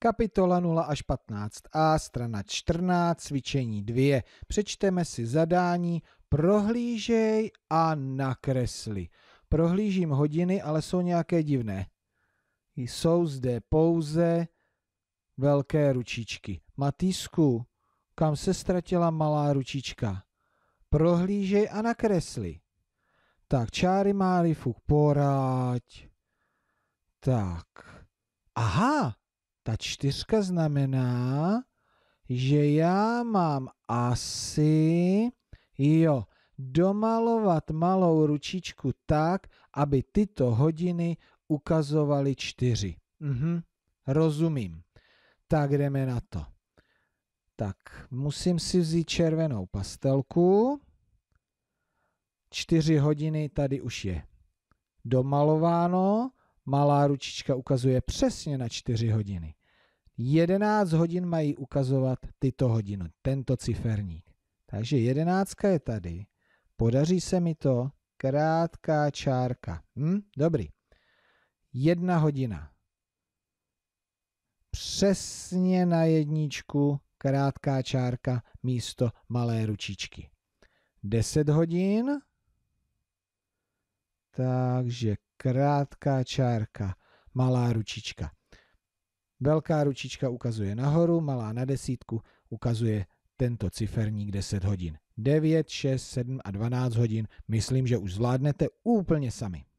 Kapitola 0 až 15a, strana 14, cvičení 2. Přečteme si zadání, prohlížej a nakresli. Prohlížím hodiny, ale jsou nějaké divné. Jsou zde pouze velké ručičky. Matýsku, kam se ztratila malá ručička? Prohlížej a nakresli. Tak, čáry máry, fuk, poraď. Tak. Aha, ta čtyřka znamená, že já mám asi, jo, domalovat malou ručičku tak, aby tyto hodiny ukazovaly čtyři. Mhm, rozumím. Tak jdeme na to. Tak, musím si vzít červenou pastelku. Čtyři hodiny tady už je domalováno. Malá ručička ukazuje přesně na čtyři hodiny. 11 hodin mají ukazovat tyto hodiny, tento ciferník. Takže jedenáctka je tady. Podaří se mi to krátká čárka. Hm? Dobrý. Jedna hodina. Přesně na jedničku krátká čárka místo malé ručičky. 10 hodin. Takže krátká čárka, malá ručička. Velká ručička ukazuje nahoru, malá na desítku ukazuje tento ciferník 10 hodin. 9, 6, 7 a 12 hodin. Myslím, že už zvládnete úplně sami.